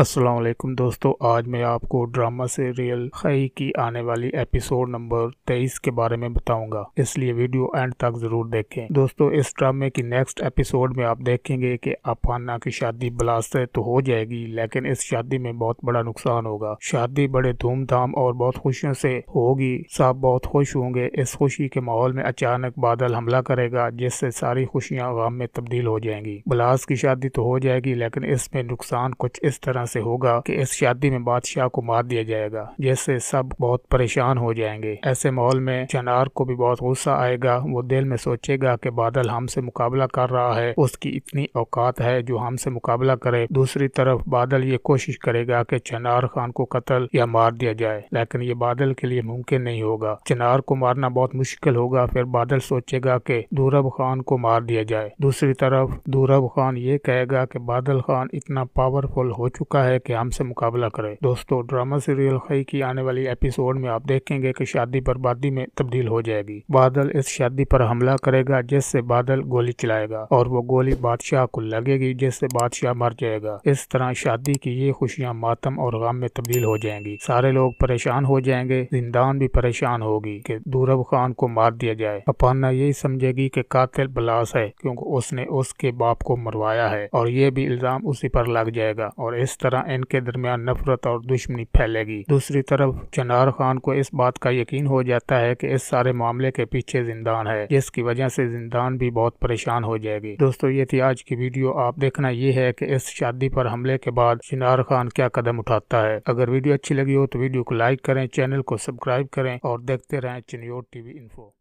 असलम दोस्तों आज मैं आपको ड्रामा से रियल खई की आने वाली एपिसोड नंबर 23 के बारे में बताऊंगा इसलिए वीडियो एंड तक जरूर देखें दोस्तों इस ड्रामे की नेक्स्ट एपिसोड में आप देखेंगे कि अपाना की शादी ब्लास्ट है तो हो जाएगी लेकिन इस शादी में बहुत बड़ा नुकसान होगा शादी बड़े धूमधाम और बहुत खुशियों से होगी सब बहुत खुश होंगे इस खुशी के माहौल में अचानक बादल हमला करेगा जिससे सारी खुशियाँ गम में तब्दील हो जाएंगी ब्लास्ट की शादी तो हो जाएगी लेकिन इसमें नुकसान कुछ इस तरह से होगा कि इस शादी में बादशाह को मार दिया जाएगा जिससे सब बहुत परेशान हो जाएंगे ऐसे माहौल में चनार को भी बहुत गुस्सा आएगा वो दिल में सोचेगा कि बादल हमसे मुकाबला कर रहा है उसकी इतनी औकात है जो हमसे मुकाबला करे दूसरी तरफ बादल ये कोशिश करेगा कि चनार खान को कत्ल या मार दिया जाए लेकिन ये बादल के लिए मुमकिन नहीं होगा चनार को मारना बहुत मुश्किल होगा फिर बादल सोचेगा कि दूरब खान को मार दिया जाए दूसरी तरफ दूरब खान ये कहेगा कि बादल खान इतना पावरफुल हो चुका मौका है कि हमसे मुकाबला करे दोस्तों ड्रामा सीरियल खई की आने वाली एपिसोड में आप देखेंगे की शादी बर्बादी में तब्दील हो जाएगी बादल इस शादी पर हमला करेगा जिससे बादल गोली चलाएगा और वो गोली बादशाह को लगेगी जिससे बादशाह मर जाएगा इस तरह शादी की ये खुशियाँ मातम और गम में तब्दील हो जाएंगी सारे लोग परेशान हो जाएंगे जिंदान भी परेशान होगी कि दूरब खान को मार दिया जाए अपाना यही समझेगी कि कातिल बलास है क्योंकि उसने उसके बाप को मरवाया है और ये भी इल्जाम उसी पर लग जाएगा और इस तरह इनके दरमियान नफरत और दुश्मनी फैलेगी दूसरी तरफ चनार खान को इस बात का यकीन हो जाता है कि इस सारे मामले के पीछे जिंदान है जिसकी वजह से जिंदान भी बहुत परेशान हो जाएगी दोस्तों ये थी आज की वीडियो आप देखना ये है कि इस शादी पर हमले के बाद चनार खान क्या कदम उठाता है अगर वीडियो अच्छी लगी हो तो वीडियो को लाइक करें चैनल को सब्सक्राइब करें और देखते रहें चिनियोर टीवी इन्फो